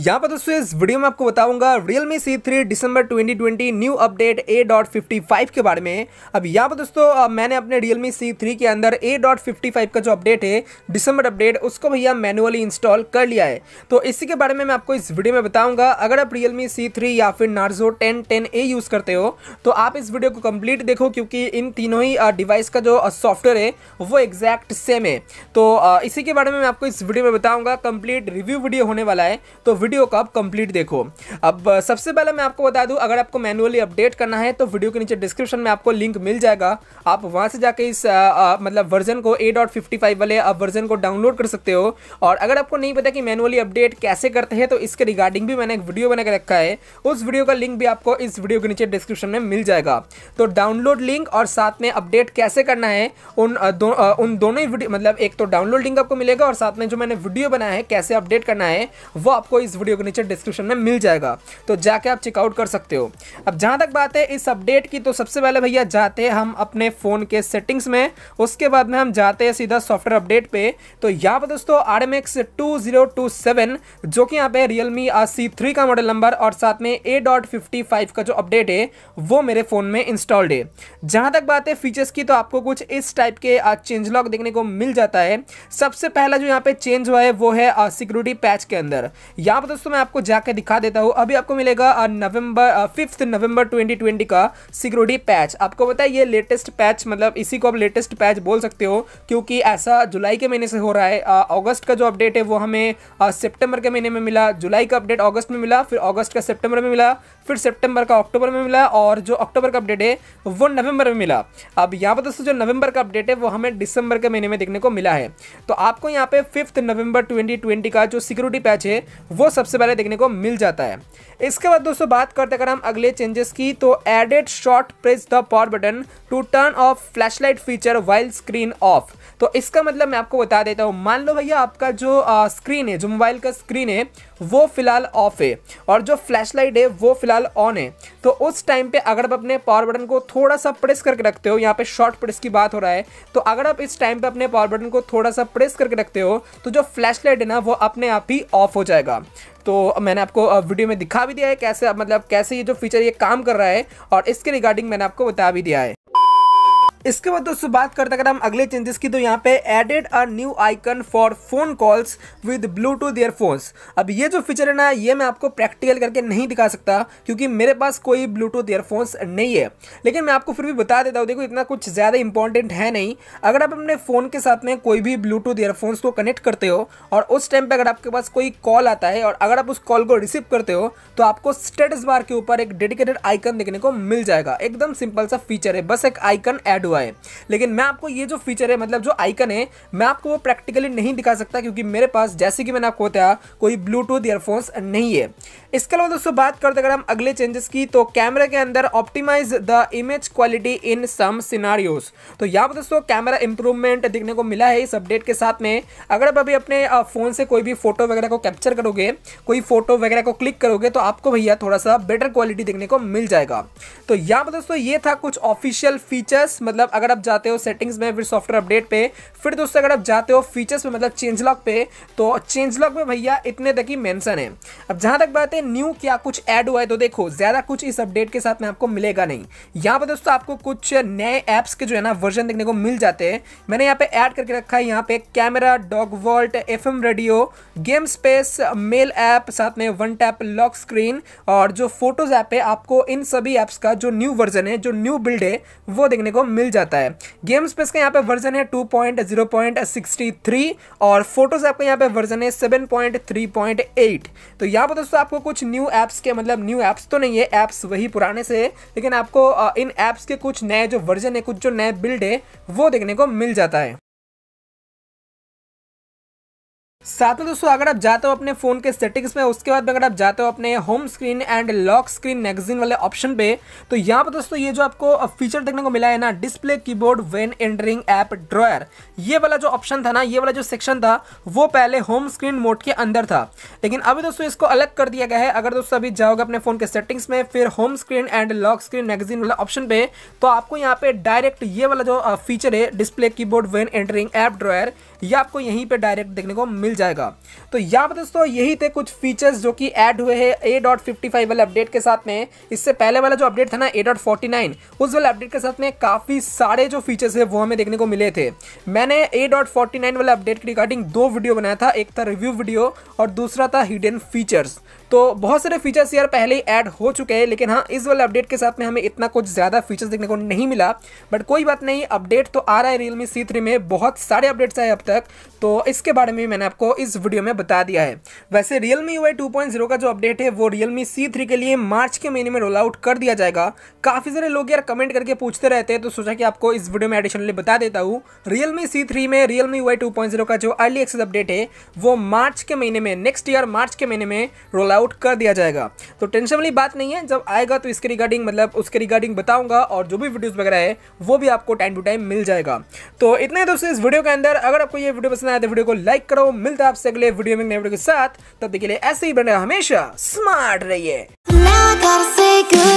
यहाँ पर दोस्तों इस वीडियो में आपको बताऊंगा Realme C3 December 2020 new update A.55 के बारे में अब यहाँ पर दोस्तों मैंने अपने Realme C3 के अंदर A.55 का जो अपडेट है दिसंबर अपडेट उसको भैया मैनुअली इंस्टॉल कर लिया है तो इसी के बारे में मैं आपको इस वीडियो में बताऊंगा अगर आप Realme C3 या फिर Narzo ten ten A use करते हो तो आप इस वीडियो को कम्प्लीट देखो क्योंकि इन तीनों ही डिवाइस का जो सॉफ्टवेयर है वो एग्जैक्ट सेम है तो इसी के बारे में मैं आपको इस वीडियो में बताऊँगा कम्प्लीट रिव्यू वीडियो होने वाला है तो वीडियो को आप कंप्लीट देखो अब सबसे पहले मैं आपको बता दूं अगर आपको मैनुअली अपडेट करना है तो वीडियो के नीचे डिस्क्रिप्शन में आपको लिंक मिल जाएगा आप वहां से जाके इस आ, आ, मतलब वर्जन को ए डॉट फिफ्टी फाइव वाले आप वर्जन को डाउनलोड कर सकते हो और अगर आपको नहीं पता कि मैनुअली अपडेट कैसे करते हैं तो इसके रिगार्डिंग भी मैंने एक वीडियो बनाकर रखा है उस वीडियो का लिंक भी आपको इस वीडियो के नीचे डिस्क्रिप्शन में मिल जाएगा तो डाउनलोड लिंक और साथ में अपडेट कैसे करना है उन दो, उन दोनों ही वीडियो मतलब एक तो डाउनलोड लिंक आपको मिलेगा और साथ में जो मैंने वीडियो बनाया है कैसे अपडेट करना है वो आपको इस वीडियो के नीचे डिस्क्रिप्शन में मिल जाएगा तो जाके आप चेकआउट कर सकते हो अब जहाँ तक बात है इस अपडेट की तो सबसे पहले भैया जाते हैं हम अपने फ़ोन के सेटिंग्स में उसके बाद में हम जाते हैं सीधा सॉफ्टवेयर अपडेट पर तो यहाँ पर दोस्तों आर एम जो कि यहाँ पे रियल मी आर का मॉडल नंबर और साथ में ए का जो अपडेट है वो मेरे फ़ोन में इंस्टॉल्ड है जहाँ तक बात है फीचर्स की तो आपको कुछ इस टाइप के चेंज लॉक देखने को मिल जाता है सबसे पहला जो यहाँ पे चेंज हुआ है वो है सिक्योरिटी पैच के अंदर यहाँ पर दोस्तों मैं आपको जाके दिखा देता हूँ अभी आपको मिलेगा नवंबर फिफ्थ नवंबर 2020 का सिक्योरिटी पैच आपको बताया ये लेटेस्ट पैच मतलब इसी को आप लेटेस्ट पैच बोल सकते हो क्योंकि ऐसा जुलाई के महीने से हो रहा है अगस्त का जो अपडेट है वो हमें सेप्टेम्बर के महीने में मिला जुलाई का अपडेट अगस्त में मिला फिर अगस्त का सेप्टेम्बर में मिला फिर सेप्टेम्बर का अक्टूबर में मिला और जो अक्टूबर का अपडेट है वो नवंबर में मिला अब यहाँ पर दोस्तों जो नवंबर का अपडेट है वो हमें दिसंबर के महीने में देखने को मिला है तो आपको यहाँ पे फिफ्थ नवंबर 2020 का जो सिक्योरिटी पैच है वो सबसे पहले देखने को मिल जाता है इसके बाद दोस्तों बात करते अगर हम अगले चेंजेस की तो added short press the power button to turn off flash feature while screen off तो इसका मतलब मैं आपको बता देता हूँ मान लो भैया आपका जो आ, स्क्रीन है जो मोबाइल का स्क्रीन है वो फिलहाल ऑफ है और जो फ्लैश है वो फिलहाल ऑन है तो उस टाइम पे अगर आप अपने पावर बटन को थोड़ा सा प्रेस करके रखते हो यहाँ पे शॉर्ट प्रेस की बात हो रहा है तो अगर आप इस टाइम पे अपने पावर बटन को थोड़ा सा प्रेस करके रखते हो तो जो फ्लैश है ना वो अपने आप ही ऑफ हो जाएगा तो मैंने आपको वीडियो में दिखा भी दिया है कैसे मतलब कैसे ये जो फीचर ये काम कर रहा है और इसके रिगार्डिंग मैंने आपको बता भी दिया है इसके बाद दोस्तों बात करते अगर हम अगले चेंजेस की तो यहाँ पे added a new icon for phone calls with Bluetooth earphones अब ये जो फीचर है ना ये मैं आपको प्रैक्टिकल करके नहीं दिखा सकता क्योंकि मेरे पास कोई ब्लूटूथ ईयरफोन्स नहीं है लेकिन मैं आपको फिर भी बता देता हूँ देखो इतना कुछ ज़्यादा इंपॉर्टेंट है नहीं अगर आप अपने फ़ोन के साथ में कोई भी ब्लूटूथ ईयरफोन्स को कनेक्ट करते हो और उस टाइम पर अगर आपके पास कोई कॉल आता है और अगर आप उस कॉल को रिसीव करते हो तो आपको स्टेटस बार के ऊपर एक डेडिकेटेड आइकन देखने को मिल जाएगा एकदम सिंपल सा फीचर है बस एक आइकन एड हुआ हुआ है लेकिन मैं आपको ये जो फीचर है मतलब जो आइकन है मैं आपको वो प्रैक्टिकली नहीं दिखा सकता क्योंकि मेरे पास जैसे कि मैंने आपको बताया कोई ब्लूटूथ ईयरफोन्स नहीं है इसके अलावा दोस्तों बात करते अगर हम अगले चेंजेस की तो कैमरे के अंदर optimise the image quality in some scenarios तो यहाँ पर दोस्तों कैमरा इंप्रूवमेंट देखने को मिला है इस अपडेट के साथ में अगर आप अभी अपने फ़ोन से कोई भी फोटो वगैरह को कैप्चर करोगे कोई फोटो वगैरह को क्लिक करोगे तो आपको भैया थोड़ा सा बेटर क्वालिटी देखने को मिल जाएगा तो यहाँ पर दोस्तों ये था कुछ ऑफिशियल फीचर्स मतलब मतलब अगर आप जाते हो सेटिंग्स में फिर सॉफ्टवेयर अपडेट पे फिर दोस्तों अगर आप जाते हो फीचर्स में मतलब चेंज लॉक पे तो चेंज लॉक में भैया इतने तक ही मेंशन है अब जहां तक बात है न्यू क्या कुछ ऐड हुआ है तो देखो ज़्यादा कुछ इस अपडेट के साथ में आपको मिलेगा नहीं यहाँ पर दोस्तों आपको कुछ नए ऐप्स के जो है ना वर्जन देखने को मिल जाते हैं मैंने यहाँ पे ऐड करके रखा है यहाँ पे camera doc vault F radio game space mail app साथ में वन टैप लॉक स्क्रीन और जो फोटोज ऐप है आपको इन सभी ऐप्स का जो न्यू वर्जन है जो न्यू बिल्ड है वो देखने को मिल जाता है गेम स्पेस का यहाँ पे वर्जन है 2.0.63 और फोटोज ऐप का यहाँ पे वर्जन है 7.3.8 तो यहाँ पर दोस्तों आपको कुछ न्यू ऐप्स के मतलब न्यू ऐप्स तो नहीं है ऐप्स वही पुराने से है लेकिन आपको इन ऐप्स के कुछ नए जो वर्जन है कुछ जो नए बिल्ड है वो देखने को मिल जाता है साथ में दोस्तों अगर आप जाते हो अपने फोन के सेटिंग्स में उसके बाद में अगर आप जाते हो अपने home screen and lock screen magazine वाले ऑप्शन पे तो यहाँ पर दोस्तों ये जो आपको फीचर देखने को मिला है ना display keyboard when entering app drawer ये वाला जो ऑप्शन था ना ये वाला जो सेक्शन था वो पहले होम स्क्रीन मोड के अंदर था लेकिन अभी दोस्तों इसको अलग कर दिया गया है अगर दोस्तों अभी जाओगे अपने फोन के सेटिंग्स में फिर home screen and lock screen magazine वाले ऑप्शन पे तो आपको यहाँ पे डायरेक्ट ये वाला जो फीचर है display board when entering app drawer ये आपको यहीं पर डायरेक्ट देखने को मिल जाएगा तो यहाँ पर दोस्तों यही थे कुछ फीचर्स जो कि ऐड हुए हैं ए डॉट फिफ्टी फाइव वाले अपडेट के साथ में इससे पहले वाला जो अपडेट था ना ए डॉट फोर्टी नाइन उस वाले अपडेट के साथ में काफ़ी सारे जो फीचर्स है वो हमें देखने को मिले थे मैंने ए डॉट फोर्टी नाइन वाले अपडेट के रिगार्डिंग दो वीडियो बनाया था एक था रिव्यू वीडियो और दूसरा था हिडन फीचर्स तो बहुत सारे फीचर्स यार पहले ही ऐड हो चुके हैं लेकिन हाँ इस वाले अपडेट के साथ में हमें इतना कुछ ज़्यादा फीचर्स देखने को नहीं मिला बट कोई बात नहीं अपडेट तो आ रहा है रियलमी सी थ्री में बहुत सारे अपडेट्स आए अब तक तक तो इसके बारे में मैंने आपको इस वीडियो में बता दिया है वैसे रियल मी यू टू का जो अपडेट है वो रियल मी सी के लिए मार्च के महीने में रोल आउट कर दिया जाएगा काफ़ी सारे लोग यार कमेंट करके पूछते रहते हैं तो सोचा कि आपको इस वीडियो में एडिशनली बता देता हूँ रियल मी सी थ्री में Realme UI two point zero का जो अर्ली एक्सेस अपडेट है वो मार्च के महीने में नेक्स्ट ईयर मार्च के महीने में रोल आउट कर दिया जाएगा तो टेंशन वाली बात नहीं है जब आएगा तो इसके रिगार्डिंग मतलब उसके रिगार्डिंग बताऊंगा और जो भी वीडियोस वगैरह है वो भी आपको टाइम टू टाइम मिल जाएगा तो इतना दोस्तों इस वीडियो के अंदर अगर आपको आपको ये वीडियो पसंद आया तो वीडियो को लाइक करो मिलता है आपसे अगले वीडियो में नए वीडियो के साथ तब तक के लिए ऐसे ही बने हमेशा स्मार्ट रहिए